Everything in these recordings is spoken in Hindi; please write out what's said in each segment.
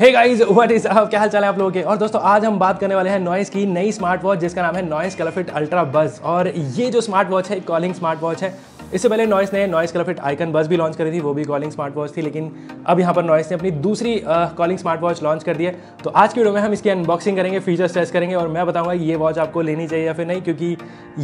hey guys what is up क्या हाल चाल है आप लोगों के और दोस्तों आज हम बात करने वाले हैं नॉइस की नई स्मार्ट वॉच जिसका नाम है नॉइस कलरफिट अल्ट्रा बज और ये जो स्मार्ट वॉच है कॉलिंग स्मार्ट वॉच है इससे पहले नॉइस ने नॉइस कलर फिट आइकन बस भी लॉन्च करी थी वो भी कॉलिंग स्मार्ट वॉच थी लेकिन अब यहाँ पर नॉइस ने अपनी दूसरी कॉलिंग स्मार्ट वॉच लॉन्च कर दी है तो आज की वीडियो में हम इसकी अनबॉक्सिंग करेंगे फीचर्स टेस्ट करेंगे और मैं बताऊँगा ये वॉच आपको लेनी चाहिए या फिर नहीं क्योंकि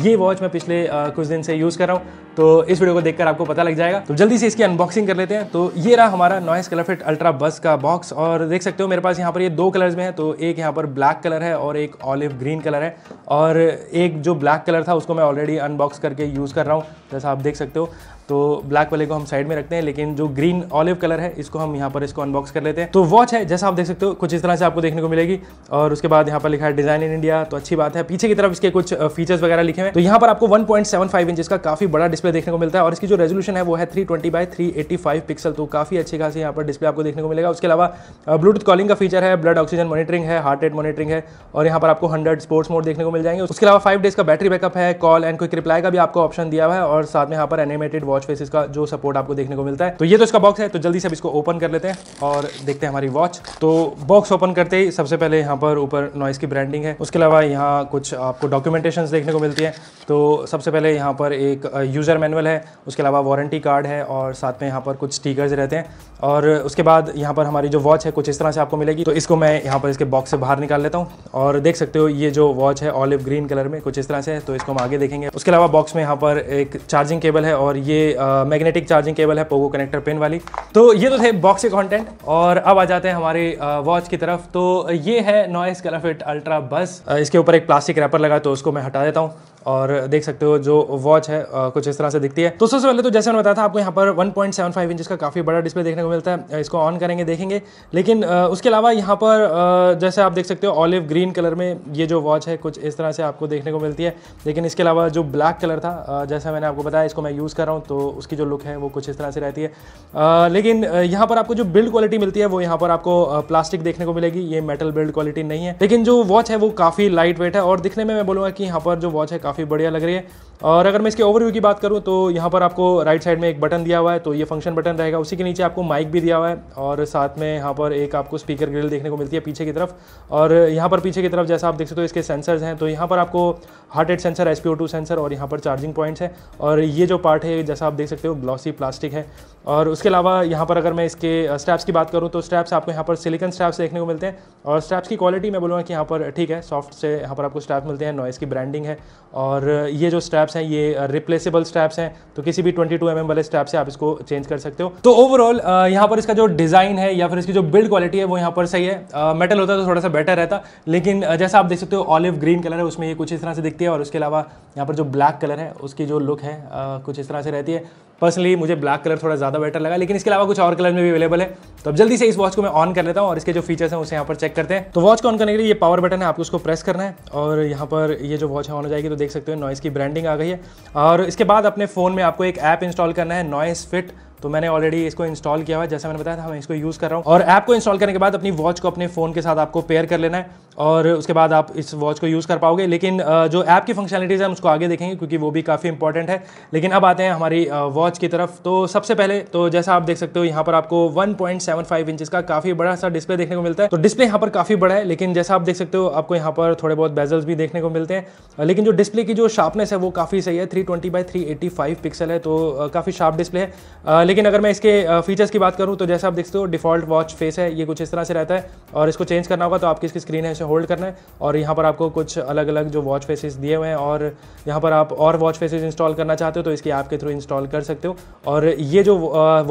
ये वॉच मैं पिछले कुछ दिन से यूज़ कर रहा हूँ तो इस वीडियो को देखकर आपको पता लग जाएगा तो जल्दी से इसकी अनबॉक्सिंग कर लेते हैं तो ये रहा हमारा नॉइस फिट अल्ट्रा बस का बॉक्स और देख सकते हो मेरे पास यहाँ पर ये दो कलर्स में है तो एक यहाँ पर ब्लैक कलर है और एक ऑलिव ग्रीन कलर है और एक जो ब्लैक कलर था उसको मैं ऑलरेडी अनबॉक्स करके यूज़ कर रहा हूँ जैसा आप देख सकते हो तो ब्लैक वाले को हम साइड में रखते हैं लेकिन जो ग्रीन ऑलिव कलर है इसको हम यहाँ पर इसको अनबॉक्स कर लेते हैं तो वॉच है जैसा आप देख सकते हो कुछ इस तरह से आपको देखने को मिलेगी और उसके बाद यहाँ पर लिखा है डिजाइन इन इंडिया तो अच्छी बात है पीछे की तरफ इसके कुछ फीचर्स वगैरह लिखे हैं तो यहाँ पर आपको वन इंच का काफी बड़ा डिस्प्ले देखने को मिलता है और इसकी जो रेजोल्यूशन है वो है three twenty by three pixel तो काफी अच्छी खासी यहाँ पर डिस्प्ले आपको देखने को मिलेगा उसके अलावा ब्लूटूथ कॉलिंग का फीचर है ब्लड ऑक्सीजन मॉनिटरिंग है हार्ट रेट मॉनिटरिंग है और यहाँ पर आपको हंड्रेड स्पोर्ट्स मोड देखने को मिल जाएंगे उसके अलावा फाइव डेज का बैटरी बैकअप है कॉल एंड क्विक रिप्लाई का भी आपको ऑप्शन दिया हुआ है और साथ में यहाँ पर एनिमेटेड वॉच वॉच फेस इसका जो सपोर्ट आपको देखने को मिलता है तो ये तो इसका बॉक्स है तो जल्दी से अब इसको ओपन कर लेते हैं और देखते हैं हमारी वॉच तो बॉक्स ओपन करते ही सबसे पहले यहाँ पर ऊपर नॉइस की ब्रांडिंग है उसके अलावा यहाँ कुछ आपको डॉक्यूमेंटेशन देखने को मिलती है तो सबसे पहले यहाँ पर एक यूज़र मैनुअल है उसके अलावा वारंटी कार्ड है और साथ में यहाँ पर कुछ स्टीकर्स रहते हैं और उसके बाद यहाँ पर हमारी जो वॉच है कुछ इस तरह से आपको मिलेगी तो इसको मैं यहाँ पर इसके बॉक्स से बाहर निकाल लेता हूँ और देख सकते हो ये जो वॉच है ऑलिव ग्रीन कलर में कुछ इस तरह से है तो इसको हम आगे देखेंगे उसके अलावा बॉक्स में यहाँ पर एक चार्जिंग केबल है और ये मैग्नेटिक चार्जिंग केबल है पोगो कनेक्टर पिन वाली तो ये तो थे बॉक्स के कॉन्टेंट और अब आ जाते हैं हमारे वॉच की तरफ तो ये है नॉइस कलरफिट अल्ट्रा बस इसके ऊपर एक प्लास्टिक रैपर लगा तो उसको मैं हटा देता हूँ और देख सकते हो जो वॉच है कुछ इस तरह से दिखती है तो सबसे पहले तो जैसे मैंने बताया था आपको यहाँ पर 1.75 इंच का काफ़ी बड़ा डिस्प्ले देखने को मिलता है इसको ऑन करेंगे देखेंगे लेकिन उसके अलावा यहाँ पर जैसे आप देख सकते हो ऑलिव ग्रीन कलर में ये जो वॉच है कुछ इस तरह से आपको देखने को मिलती है लेकिन इसके अलावा जो ब्लैक कलर था जैसा मैंने आपको बताया इसको मैं यूज़ कर रहा हूँ तो उसकी जो लुक है वो कुछ इस तरह से रहती है लेकिन यहाँ पर आपको जो बिल्ड क्वालिटी मिलती है वो यहाँ पर आपको प्लास्टिक देखने को मिलेगी ये मेटल बिल्ड क्वालिटी नहीं है लेकिन जो वॉच है वो काफ़ी लाइट वेट है और दिखने में मैं बोलूँगा कि यहाँ पर जो वॉच है काफ़ी बढ़िया लग रही है और अगर मैं इसके ओवरव्यू की बात करूँ तो यहाँ पर आपको राइट साइड में एक बटन दिया हुआ है तो ये फंक्शन बटन रहेगा उसी के नीचे आपको माइक भी दिया हुआ है और साथ में यहाँ पर एक आपको स्पीकर ग्रिल देखने को मिलती है पीछे की तरफ और यहाँ पर पीछे की तरफ जैसा आप देख सकते हो तो इसके सेंसर्स हैं तो यहाँ पर आपको heart rate sensor S sensor और यहाँ पर चार्जिंग पॉइंट्स हैं और ये जो पार्ट है जैसा आप देख सकते हो ग्लॉसी प्लास्टिक है और उसके अलावा यहाँ पर अगर मैं इसके स्टैप्स की बात करूँ तो स्टैप्स आपको यहाँ पर सिलिकन स्टैप्स देखने को मिलते हैं और स्टैप्स की क्वालिटी मैं बोलूँगा कि यहाँ पर ठीक है सॉफ्ट से यहाँ पर आपको स्टैप्स मिलते हैं नॉइस की ब्रांडिंग है और ये जो स्टैप स्ट्रैप्स हैं ये रिप्लेसेबल uh, स्ट्रैप्स हैं तो किसी भी 22 टू mm वाले स्ट्रैप से आप इसको चेंज कर सकते हो तो ओवरऑल uh, यहाँ पर इसका जो डिज़ाइन है या फिर इसकी जो बिल्ड क्वालिटी है वो यहाँ पर सही है मेटल uh, होता तो थोड़ा सा बेटर रहता लेकिन जैसा आप देख सकते हो ऑलिव ग्रीन कलर है उसमें ये कुछ इस तरह से दिखती है और उसके अलावा यहाँ पर जो ब्लैक कलर है उसकी जो लुक है कुछ इस तरह से रहती है पर्सनली मुझे ब्लैक कलर थोड़ा ज़्यादा बेटर लगा लेकिन इसके अलावा कुछ और कलर में भी अवेलेबल है तो अब जल्दी से इस वॉच को मैं ऑन कर लेता हूँ और इसके जो फीचर्स हैं उसे यहाँ पर चेक करते हैं तो वॉच को ऑन करने के लिए ये पावर बटन है आपको उसको प्रेस करना है और यहाँ पर ये जो वॉच है ऑन हो जाएगी तो देख सकते हो नॉइस की ब्रांडिंग आ गई है और इसके बाद अपने फ़ोन में आपको एक ऐप इंस्टॉल करना है नॉइस फिट तो मैंने ऑलरेडी इसको इंस्टॉल किया हुआ है जैसे मैंने बताया था मैं इसको यूज़ कर रहा हूँ और ऐप को इंस्टॉल करने के बाद अपनी वॉच को अपने फ़ोन के साथ आपको पेयर कर लेना है और उसके बाद आप इस वॉच को यूज़ कर पाओगे लेकिन जो ऐप की फंक्शनलिटीज़ है उसको आगे देखेंगे क्योंकि वो भी काफ़ी इंपॉर्टेंट है लेकिन अब आते हैं हमारी वॉच की तरफ तो सबसे पहले तो जैसा आप देख सकते हो यहाँ पर आपको वन पॉइंट का काफ़ी बड़ा सा डिस्प्ले देखने को मिलता है तो डिस्प्ले यहाँ पर काफ़ी बड़ा है लेकिन जैसा आप देख सकते हो आपको यहाँ पर थोड़े बहुत बेजल्स भी देखने को मिलते हैं लेकिन जो डिस्प्ले की जो शार्पनेस है वो काफ़ी सही है three twenty three eighty five pixel है तो काफ़ी शार्प डिस्प्ले है लेकिन अगर मैं इसके फीचर्स की बात करूँ तो जैसा आप देखते हो डिफॉल्ट वॉच फेस है ये कुछ इस तरह से रहता है और इसको चेंज करना होगा तो आपकी इसकी स्क्रीन है इसे होल्ड करना है और यहाँ पर आपको कुछ अलग अलग जो वॉच फेसेस दिए हुए हैं और यहाँ पर आप और वॉच फेसेस इंस्टॉल करना चाहते हो तो इसकी ऐप के थ्रू इंस्टॉल कर सकते हो और ये जो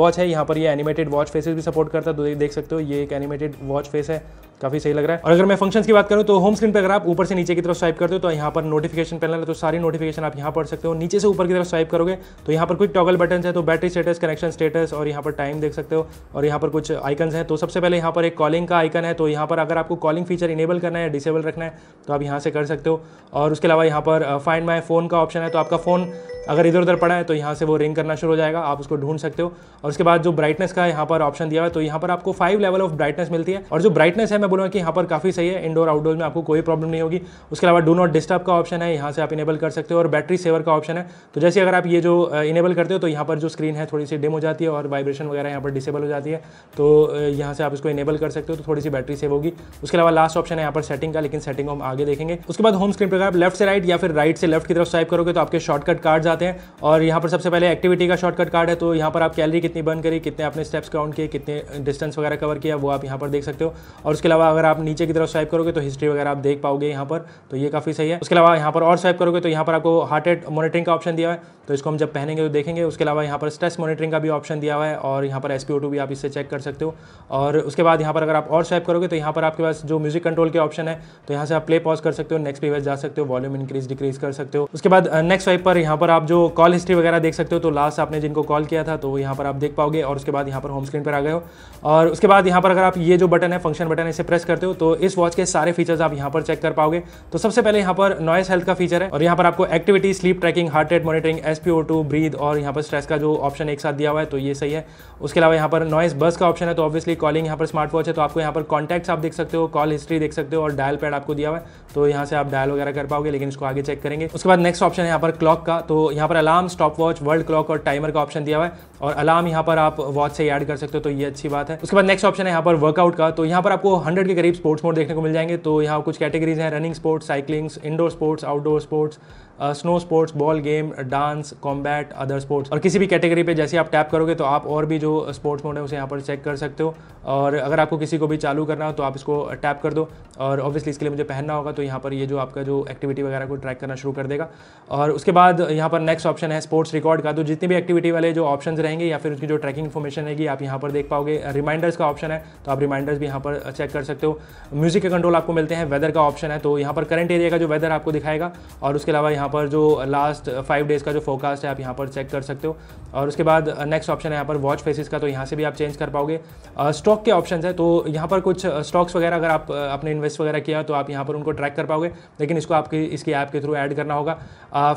वॉच है यहाँ पर ये एनिमेटेड वॉच फेसेस भी सपोर्ट करता है तो देख सकते हो ये एक एनिमेटेड वॉच फेस है काफ़ी सही लग रहा है और अगर मैं फंक्शंस की बात करूँ तो होम स्क्रीन पर अगर आप ऊपर से नीचे की तरफ स्वाइप करते हो तो यहाँ पर नोटिफिकेशन पैनल है तो सारी नोटिफिकेशन आप यहाँ पढ़ सकते हो नीचे से ऊपर की तरफ स्वाइप करोगे तो यहाँ पर कुछ टॉगल बटन है तो बैटरी स्टेटस कनेक्शन स्टेटस और यहाँ पर टाइम देख सकते हो और यहाँ पर कुछ आइकन है तो सबसे पहले यहाँ पर एक कॉलिंग का आइकन है तो यहाँ पर अगर आपको कॉलिंग फीचर इनेबल करना है डिसेबल रखना है तो आप यहाँ से कर सकते हो और उसके अलावा यहाँ पर फाइंड माई फ़ोन का ऑप्शन है तो आपका फ़ोन अगर इधर उधर पड़ा है तो यहाँ से वो रिंग करना शुरू हो जाएगा आप उसको ढूंढ सकते हो और उसके बाद जो ब्राइटनेस का यहाँ पर ऑप्शन दिया हुआ है तो यहाँ पर आपको फाइव लेवल ऑफ ब्राइटनेस मिलती है और जो ब्राइटनेस है मैं मैं बोलूँगा कि यहाँ पर काफ़ी सही है इंडोर आउटडोर में आपको कोई प्रॉब्लम नहीं होगी उसके अलावा डो नॉट डिस्टर्ब का ऑप्शन है यहाँ से आप इनेबल कर सकते हो और बैटरी सेवर का ऑप्शन है तो जैसे अगर आप ये जो इनेबल करते हो तो यहाँ पर जो स्क्रीन है थोड़ी सी डिम हो जाती है और वाइब्रेशन वगैरह यहाँ पर डिसेबल हो जाती है तो यहाँ से आप इसको इनेबल कर सकते हो तो थोड़ी सी बैटरी सेव होगी उसके अलावा लास्ट ऑप्शन है यहाँ पर सेटिंग का लेकिन सेटिंग हम आगे देखेंगे उसके बाद होम स्क्रीन पर आप लेफ्ट से राइट या फिर राइट से लेफ्ट की तरफ स्वाइप करोगे तो आपके शॉर्टकट कार्ड आते हैं और यहाँ पर सबसे पहले एक्टिविटी का शॉर्टकट कार्ड है तो यहाँ पर आप कैलरी कितनी बर्न करी कितने अपने स्टेप्स काउंट किए कितने डिस्टेंस वगैरह कवर किया वो आप यहाँ पर देख सकते हो और उसके अलावा अलावा अगर आप नीचे की तरफ स्वाइप करोगे तो हिस्ट्री वगैरह आप देख पाओगे यहाँ पर तो ये काफ़ी सही है उसके अलावा यहाँ पर और स्वाइप करोगे तो यहाँ पर आपको हार्ट रेट मॉनिटरिंग का ऑप्शन दिया है तो इसको हम जब पहनेंगे तो देखेंगे उसके अलावा यहाँ पर स्ट्रेस मॉनिटरिंग का भी ऑप्शन दिया हुआ है और यहाँ पर एस भी आप इससे चेक कर सकते हो और उसके बाद यहाँ पर अगर आप और स्वाइप करोगे तो यहाँ पर आपके पास जो म्यूजिक कंट्रोल के ऑप्शन है तो यहाँ से आप प्ले पॉज कर सकते हो नेक्स्ट पेज जा सकते हो वॉल्यूम इंक्रीज डिक्रीज कर सकते हो उसके बाद नेक्स्ट स्वाइप पर यहाँ पर आप जो कॉल हिस्ट्री वगैरह देख सकते हो तो लास्ट आपने जिनको कॉल किया था तो यहाँ पर आप देख पाओगे और उसके बाद यहाँ पर होम स्क्रीन पर आ गए हो और उसके बाद यहाँ पर अगर आप ये जो बटन है फंक्शन बटन है इसे प्रेस करते हो तो इस वॉच के सारे फीचर्स आप यहाँ पर चेक कर पाओगे तो सबसे पहले यहाँ पर नॉइस हेल्थ का फीचर है और यहाँ पर आपको activity sleep tracking heart rate monitoring S two breathe और यहाँ पर स्ट्रेस का जो ऑप्शन एक साथ दिया हुआ है तो ये सही है उसके अलावा यहाँ पर नॉइस बस का ऑप्शन है तो ऑब्वियसली कॉलिंग यहाँ पर स्मार्ट वॉच है तो आपको यहाँ पर कॉन्टैक्ट्स आप देख सकते हो कॉल हिस्ट्री देख सकते हो और डायल पैड आपको दिया हुआ है तो यहाँ से आप डायल वगैरह कर पाओगे लेकिन इसको आगे चेक करेंगे उसके बाद नेक्स्ट ऑप्शन है यहाँ पर क्लॉक का तो यहाँ पर alarm stop watch world clock और टाइमर का ऑप्शन दिया हुआ है और अलार्म यहाँ पर आप वॉच से ऐड कर सकते हो तो ये अच्छी बात है उसके बाद नेक्स्ट ऑप्शन है यहाँ पर वर्कआउट का तो यहाँ पर आपको हंड्रेड हंड्रेड के करीब स्पोर्ट्स मोड देखने को मिल जाएंगे तो यहाँ कुछ कैटेगरीज हैं running sports cyclings indoor sports outdoor sports snow sports ball game dance combat other sports और किसी भी कैटेगरी पे जैसे आप टैप करोगे तो आप और भी जो स्पोर्ट्स मोड है उसे यहाँ पर चेक कर सकते हो और अगर आपको किसी को भी चालू करना हो तो आप इसको टैप कर दो और ऑब्वियसली इसके लिए मुझे पहनना होगा तो यहाँ पर ये जो आपका जो एक्टिविटी वगैरह को ट्रैक करना शुरू कर देगा और उसके बाद यहाँ पर नेक्स्ट ऑप्शन है स्पोर्ट्स रिकॉर्ड का तो जितनी भी एक्टिविटी वाले जो ऑप्शन रहेंगे या फिर उसकी जो ट्रैकिंग इन्फॉर्मेशन रहेगी आप यहाँ पर देख पाओगे रिमाइंडर्स का ऑप्शन है तो आप रिमाइंडर्स भी यहाँ पर चेक कर सकते हो म्यूजिक के कंट्रोल आपको मिलते हैं वेदर का ऑप्शन है तो यहाँ पर करंट एरिया का जो वेदर आपको दिखाएगा और उसके अलावा यहाँ यहाँ पर जो लास्ट फाइव डेज़ का जो फोकास्ट है आप यहाँ पर चेक कर सकते हो और उसके बाद नेक्स्ट uh, ऑप्शन है यहाँ पर वॉच फेसिस का तो यहाँ से भी आप चेंज कर पाओगे स्टॉक uh, के ऑप्शन है तो यहाँ पर कुछ स्टॉक्स uh, वगैरह अगर आप अपने इन्वेस्ट वगैरह किया तो आप यहाँ पर उनको ट्रैक कर पाओगे लेकिन इसको आपकी इसकी ऐप के थ्रू ऐड करना होगा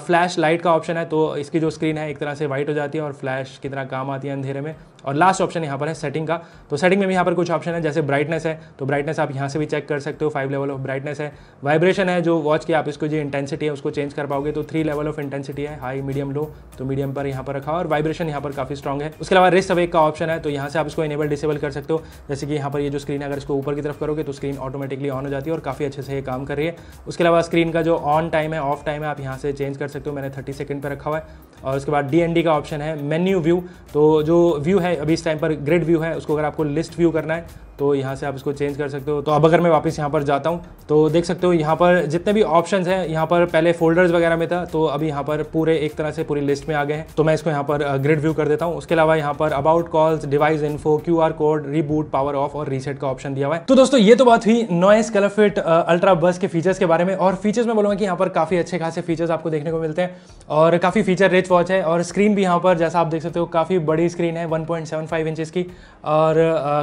फ्लैश लाइट का ऑप्शन है तो इसकी जो स्क्रीन है एक तरह से वाइट हो जाती है और फ्लैश कितना काम आती है अंधेरे में और लास्ट ऑप्शन यहाँ पर है सेटिंग का तो सेटिंग में भी यहाँ पर कुछ ऑप्शन है जैसे ब्राइटनेस है तो ब्राइटनेस आप यहाँ से भी चेक कर सकते हो फाइव लेवल ऑफ ब्राइटनेस है वाइब्रेशन है जो वॉच की आप इसको जो इंटेंसिटी है उसको चेंज कर पाओगे तो थ्री लेवल ऑफ इंटेंसिटी है हाई मीडियम लो तो मीडियम पर यहाँ पर रखा और वाइब्रेशन यहाँ पर काफी स्ट्रॉग है उसके अलावा रिस्ट अवेक का ऑप्शन है तो यहाँ से आप इसको इनेबल डिसेबल कर सकते हो जैसे कि यहाँ पर ये जो स्क्रीन है अगर इसको ऊपर की तरफ करोगे तो स्क्रीन ऑटोमेटिकली ऑन हो जाती है और काफ़ी अच्छे से ये काम कर रही है उसके अलावा स्क्रीन का जो ऑन टाइम है ऑफ टाइम है आप यहाँ से चेंज कर सकते हो मैंने थर्टी सेकेंड पर रखा हुआ है और उसके बाद डी का ऑप्शन है मेन्यू व्यू तो जो व्यू है है अभी इस टाइम पर ग्रेड व्यू है उसको अगर आपको लिस्ट व्यू करना है तो यहाँ से आप इसको चेंज कर सकते हो तो अब अगर मैं वापस यहाँ पर जाता हूँ तो देख सकते हो यहाँ पर जितने भी ऑप्शंस हैं यहाँ पर पहले फोल्डर्स वगैरह में था तो अभी यहाँ पर पूरे एक तरह से पूरी लिस्ट में आ गए हैं तो मैं इसको यहाँ पर ग्रिड व्यू कर देता हूँ उसके अलावा यहाँ पर about calls device info Q code reboot power off और रीसेट का ऑप्शन दिया हुआ है तो दोस्तों ये तो बात हुई नॉइस कलरफिट अल्ट्रा बस के फीचर्स के बारे में और फीचर्स में बोलूँगा कि यहाँ पर काफ़ी अच्छे खासे फीचर्स आपको देखने को मिलते हैं और काफ़ी फीचर रिच वॉच है और स्क्रीन भी यहाँ पर जैसा आप देख सकते हो काफ़ी बड़ी स्क्रीन है वन इंचेस की और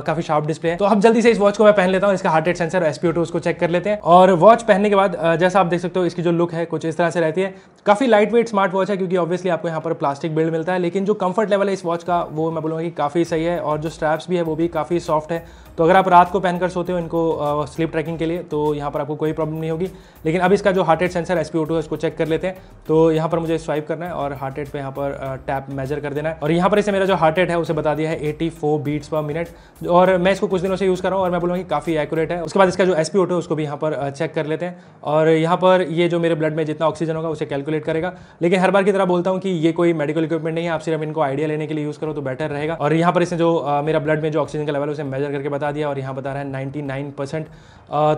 काफ़ी शार्प डिस्प्ले है तो अब जल्दी से इस वॉच को मैं पहन लेता हूँ इसका heart rate sensor SPO two उसको चेक कर लेते हैं और वॉच पहनने के बाद जैसा आप देख सकते हो इसकी जो लुक है कुछ इस तरह से रहती है काफी लाइट वेट स्मार्ट वॉच है क्योंकि ऑब्वियसली आपको यहाँ पर प्लास्टिक बिल्ड मिलता है लेकिन जो कंफर्ट लेवल है इस वॉच का वो मैं बोलूँगा कि काफ़ी सही है और जो स्ट्रैप्स भी है वो भी काफ़ी सॉफ्ट है तो अगर आप रात को पहनकर सोते हो इनको स्लीप ट्रैकिंग के लिए तो यहाँ पर आपको कोई प्रॉब्लम नहीं होगी लेकिन अब इसका जो heart rate sensor SPO two है उसको चेक कर लेते हैं तो यहाँ पर मुझे स्वाइप करना है और हार्ट रेट पर यहाँ पर टैप मेजर कर देना है और यहाँ पर इसे मेरा जो हार्ट रेट है उसे बता दिया है एटी बीट्स पर मिनट और मैं इसको कुछ दिनों से यूज़ कर रहा हूँ और मैं बोलूँगा कि काफ़ी एक्यूरेट है उसके बाद इसका जो एस है उसको भी यहाँ पर चेक कर लेते हैं और यहाँ पर ये जो मेरे ब्लड में जितना ऑक्सीजन होगा उसे कैलकुलेट करेगा लेकिन हर बार की तरह बोलता हूँ कि ये कोई मेडिकल इक्विपमेंट नहीं है आप सिर्फ इनको आइडिया लेने के लिए यूज़ करो तो बेटर रहेगा और यहाँ पर इसने जो मेरा ब्लड में जो ऑक्सीजन का लेवल उसे मेजर करके बता दिया और यहाँ बता रहा है नाइन्टी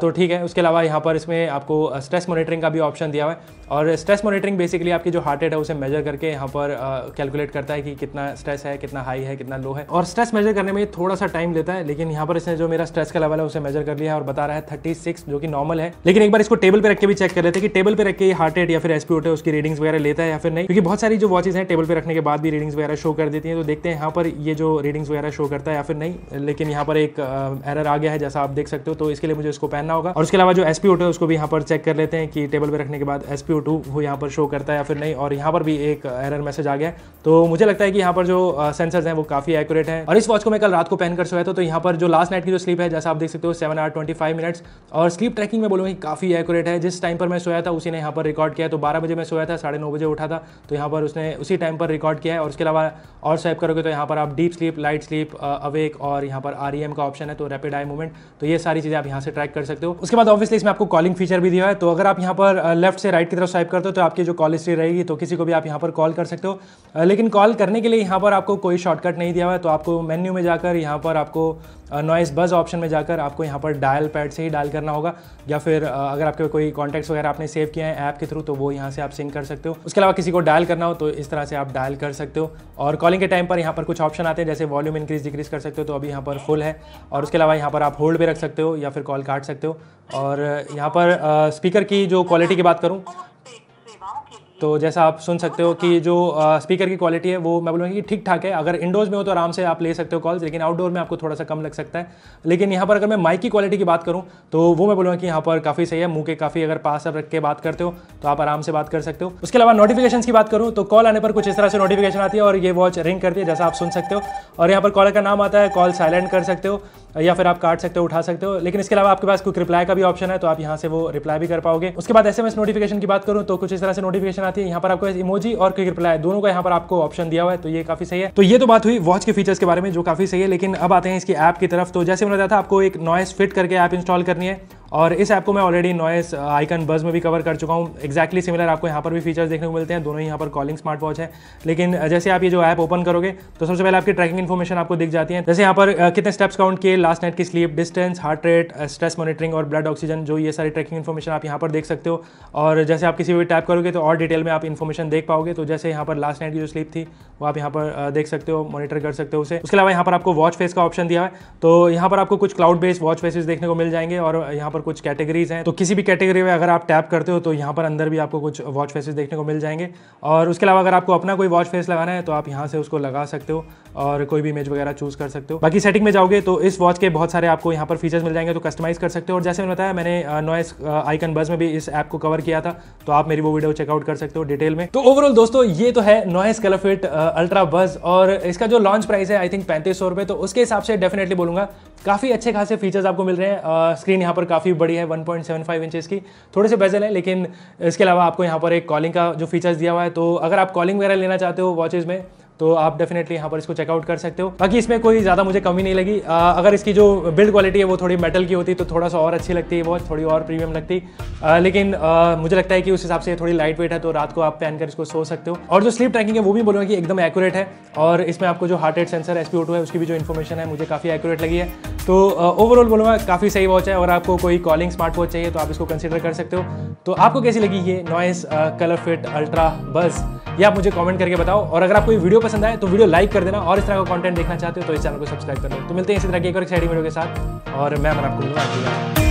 तो ठीक है उसके अलावा यहाँ पर इसमें आपको स्ट्रेस मॉनिटरिंग का भी ऑप्शन दिया हुआ है और स्ट्रेस मॉनिटरिंग बेसिकली आपकी जो हार्ट रेट है उसे मेजर करके यहाँ पर कैलकुलेट करता है कि कितना स्ट्रेस है कितना हाई है कितना लो है और स्ट्रेस मेजर करने में थोड़ा सा टाइम लेता है लेकिन यहाँ पर इसने जो मेरा स्ट्रेस का लेवल है उसे मेजर कर लिया है और बता रहा है थर्टी सिक्स जो कि नॉर्मल है लेकिन एक बार इसको टेबल पर रख के भी चेक कर लेते हैं कि टेबल पर रख के हार्ट रेट या फिर एसपी है उसकी रीडिंग्स वगैरह लेता है या फिर नहीं क्योंकि बहुत सारी जो वॉचेज है टेबल पर रखने के बाद भी रीडिंग्स वगैरह शो कर देती है तो देखते हैं यहाँ पर ये जो रीडिंग्स वगैरह शो करता है या फिर नहीं लेकिन यहाँ पर एक एरर आ गया है जैसा आप देख सकते हो तो इसके लिए मुझे इसको पहनना होगा और उसके अलावा जो एसपी है उसको भी यहाँ पर चेक कर लेते हैं कि टेबल पर रखने के बाद एसपी टू वो यहाँ पर शो करता है या फिर नहीं और यहाँ पर भी एक एरर मैसेज आ गया तो मुझे लगता है कि यहाँ पर जो सेंसर्स हैं वो काफी एक्यूरेट हैं और इस वॉच को मैं कल रात को पहनकर सोया था तो यहाँ पर जो लास्ट लास्ट नाइट की जो स्लीप है जैसा आप देख सकते हो seven or twenty five minutes और स्लीप ट्रैकिंग में बोलूँगी काफ़ी एक्यूरेट है जिस टाइम पर मैं सोया था उसी ने यहाँ पर रिकॉर्ड किया तो बारह बजे मैं सोया था साढ़े नौ बजे उठा था तो यहाँ पर उसने उसी टाइम पर रिकॉर्ड किया है और उसके अलावा और स्वाइप करोगे तो यहाँ पर आप deep sleep light sleep awake और यहाँ पर आर e का ऑप्शन है तो रैपिड आई मूवमेंट तो ये सारी चीज़ें आप यहाँ से ट्रैक कर सकते हो उसके बाद ऑब्वियसली इसमें आपको कॉलिंग फीचर भी दिया है तो अगर आप यहाँ पर लेफ्ट से राइट की तरफ स्वाइप करते हो तो आपकी जो कॉल हिस्ट्री रहेगी तो किसी को भी आप यहाँ पर कॉल कर सकते हो लेकिन कॉल करने के लिए यहाँ पर आपको कोई शॉर्टकट नहीं दिया हुआ है तो आपको मेन्यू में जाकर यहाँ पर आपको नॉइस बज ऑप्शन में जाकर आपको यहाँ पर डायल पैड से ही डायल करना होगा या फिर अगर आपके कोई कॉन्टैक्ट वगैरह आपने सेव किया है ऐप के थ्रू तो वो यहाँ से आप सिंक कर सकते हो उसके अलावा किसी को डायल करना हो तो इस तरह से आप डायल कर सकते हो और कॉलिंग के टाइम पर यहाँ पर कुछ ऑप्शन आते हैं जैसे वॉल्यूम इंक्रीज डिक्रीज कर सकते हो तो अभी यहाँ पर फुल है और उसके अलावा यहाँ पर आप होल्ड भी रख सकते हो या फिर कॉल काट सकते हो और यहाँ पर स्पीकर की जो क्वालिटी की बात करूँ तो जैसा आप सुन सकते हो कि जो स्पीकर की क्वालिटी है वो मैं बोलूँगा कि ठीक ठाक है अगर इंडोर्स में हो तो आराम से आप ले सकते हो कॉल्स लेकिन आउटडोर में आपको थोड़ा सा कम लग सकता है लेकिन यहाँ पर अगर मैं माइक की क्वालिटी की बात करूँ तो वो मैं बोलूँगा कि यहाँ पर काफ़ी सही है मुँह के काफ़ी अगर पास रख के बात करते हो तो आप आराम से बात कर सकते हो उसके अलावा नोटिफिकेशन की बात करूँ तो कॉल आने पर कुछ इस तरह से नोटिफिकेशन आती है और ये वॉच रिंग करती है जैसा आप सुन सकते हो और यहाँ पर कॉलर का नाम आता है कॉल साइलेंट कर सकते हो या फिर आप काट सकते हो उठा सकते हो लेकिन इसके अलावा आपके पास कोई रिप्लाई का भी ऑप्शन है तो आप यहाँ से वो रिप्लाई भी कर पाओगे उसके बाद एस नोटिफिकेशन की बात करूँ तो कुछ इस तरह से नोटिफिकेशन आती है यहाँ पर आपको इमोजी और क्विक रिप्लाई दोनों का यहाँ पर आपको ऑप्शन दिया हुआ है तो ये काफी सही है तो ये तो बात हुई वॉच के फीचर्स के बारे में जो काफी सही है लेकिन अब आते हैं इसकी ऐप की तरफ तो जैसे मैंने बताया था आपको एक नॉइस फिट करके ऐप इंस्टॉल करनी है और इस ऐप को मैं ऑलरेडी नॉइस आइकन बज में भी कवर कर चुका हूँ एक्जैक्टली सिमिलर आपको यहाँ पर भी फीचर्स देखने को मिलते हैं दोनों ही यहाँ पर कॉलिंग स्मार्ट वॉच है लेकिन uh, जैसे आप ये जो ऐप ओपन करोगे तो सबसे पहले आपकी ट्रैकिंग इन्फॉर्मेशन आपको दिख जाती है जैसे यहाँ पर uh, कितने स्टेप्स काउंट किए लास्ट नाइट की sleep distance heart rate stress monitoring और ब्लड ऑक्सीजन जो ये सारी ट्रैकिंग इन्फॉर्मेशन आप यहाँ पर देख सकते हो और जैसे आप किसी भी टैप करोगे तो और डिटेल में आप इन्फॉर्मेशन देख पाओगे तो जैसे यहाँ पर लास्ट नाइट की जो स्लीप थी वो आप यहाँ पर uh, देख सकते हो मॉनिटर कर सकते हो उसे उसके अलावा यहाँ पर आपको वॉच फेस का ऑप्शन दिया है तो यहाँ पर आपको कुछ क्लाउड बेस्ड वॉच फेसेस देखने को मिल जाएंगे और यहाँ पर पर कुछ कैटेगरीज हैं तो किसी भी कैटेगरी में अगर आप टैप करते हो तो यहाँ पर अंदर भी आपको कुछ वॉच फेसेस देखने को मिल जाएंगे और उसके अलावा अगर आपको अपना कोई वॉच फेस लगाना है तो आप यहाँ से उसको लगा सकते हो और कोई भी इमेज वगैरह चूज कर सकते हो बाकी सेटिंग में जाओगे तो इस वॉच के बहुत सारे आपको यहाँ पर फीचर्स मिल जाएंगे तो कस्टमाइज कर सकते हो और जैसे मैंने बताया मैंने नॉइस आइकन बज में भी इस ऐप को कवर किया था तो आप मेरी वो वीडियो चेकआउट कर सकते हो डिटेल में तो ओवरऑल दोस्तों ये तो है नॉइस कलरफिट अल्ट्रा बज और इसका जो लॉन्च प्राइस है आई थिंक पैंतीस तो उसके हिसाब से डेफिनेटली बोलूंगा काफी अच्छे खासे फीचर्स आपको मिल रहे हैं स्क्रीन यहाँ पर काफी काफ़ी बड़ी है 1.75 पॉइंट की थोड़े से बेजल है लेकिन इसके अलावा आपको यहाँ पर एक कॉलिंग का जो फीचर्स दिया हुआ है तो अगर आप कॉलिंग वगैरह लेना चाहते हो वॉचेज़ में तो आप डेफिनेटली यहाँ पर इसको चेकआउट कर सकते हो बाकी इसमें कोई ज़्यादा मुझे कमी नहीं लगी आ, अगर इसकी जो बिल्ड क्वालिटी है वो थोड़ी मेटल की होती तो थोड़ा सा और अच्छी लगती है वॉच थोड़ी और प्रीमियम लगती आ, लेकिन आ, मुझे लगता है कि उस हिसाब से थोड़ी लाइट वेट है तो रात को आप पहन कर इसको सो सकते हो और जो स्लीप ट्रैकिंग है वो भी बोलूँगा कि एकदम एक्यूरेट है और इसमें आपको जो हार्ट रेट सेंसर एस है उसकी भी जो इन्फॉर्मेशन है मुझे काफ़ी एक्यूरेट लगी है तो ओवरऑल बोलूँगा काफ़ी सही वॉच है और आपको कोई कॉलिंग स्मार्ट वॉच चाहिए तो आप इसको कंसिडर कर सकते हो तो आपको कैसी लगी ये नॉइस कलर फिट अल्ट्रा बस ये आप मुझे कमेंट करके बताओ और अगर आपको ये वीडियो पसंद आए तो वीडियो लाइक कर देना और इस तरह का कंटेंट देखना चाहते हो तो इस चैनल को सब्सक्राइब कर लो तो मिलते हैं इसी तरह की एक और एक्साइटिंग वीडियो के साथ और मैं अपना आपको